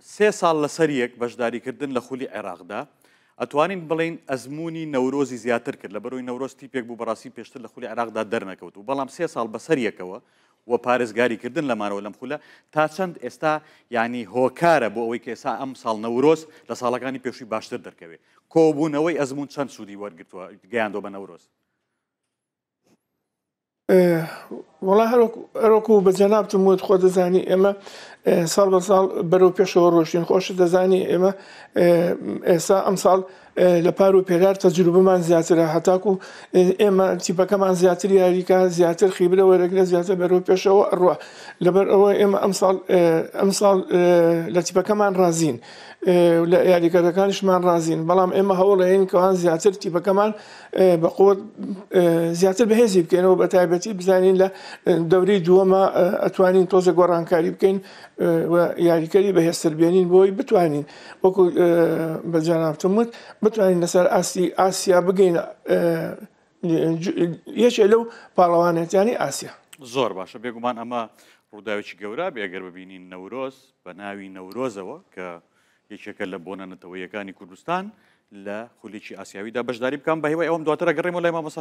سێ ساڵ لەسەر یەک بەشداریکردن لە خولی عێراقدا ئەتوانین بڵین ئەزمموی نەورۆزی زیاتر کرد لە بەرەوەی نەورۆستی پێک بوو بەڕاستی پێشتر لە خولی عراقدا دەرنەکەوت و بەڵام سێ ساڵ بەسەر یەکەوە و پارێزگاریکردن لەمانەوە لەم خولە تا چەند ئێستا ینی هۆکارە بۆ ئەوەی کە ئێستا ئەم ساڵ نەورۆز لە ساڵەکانی پێشوی باشتر دەکەوێت کۆبوونەوەی ئەزمون چەند سوودی وەرگتووە گەیاندۆ بە نەورۆز وڵا هەرۆک و بە جەنابتم وت خۆ دەزانی ئێمە ساڵ بە ساڵ بەرەو پێشەوە ڕۆشتین خۆشە دەزانی ئێمە ئێستا ئەم ساڵ لە پار و پێدار تەجروبمان زیاترە هەتاکو ئێمە تیپەکەمان زیاتر یاریکە زیاتر خیبرە وەرەگرە زیاتر بەرەوە پێشەوە ئەڕە لەبەر ئەوە ئێمە ئەم ساڵ لە تیپەکەمان رازین لە یاریگەرەکانیشمان رازین بەڵام ئێمە هەوڵەیەن کەوان زیاتر تیپەکەمان بە قوت زیاتر بەهێزی بکەینەوە بە تایبەتی بزانین لە دەوری دووەمە ئەتوانین تۆزە گۆڕانکاری بکەین یاریکەری بەهێستر بێنین بۆی بتوانین وەکو بەجانابتمت بت بتوانین لەسەر ئاسی ئاسیا بگەینە یەکێ لەو پاڵەوانێتیانی ئاسیا زۆر باشە بێگومان ئەمە ڕووداوێکی گەورە بێگەر ببینین نەورۆز بە ناوی نەورۆزەوە کە یەکێکە لە بۆنە نەتەوەیەکانی کوردستان لە خولێکی ئاسیاویدا بەشداری بکەم بەهێوای ئەوم دواترە گەڕێمە لای مامەسا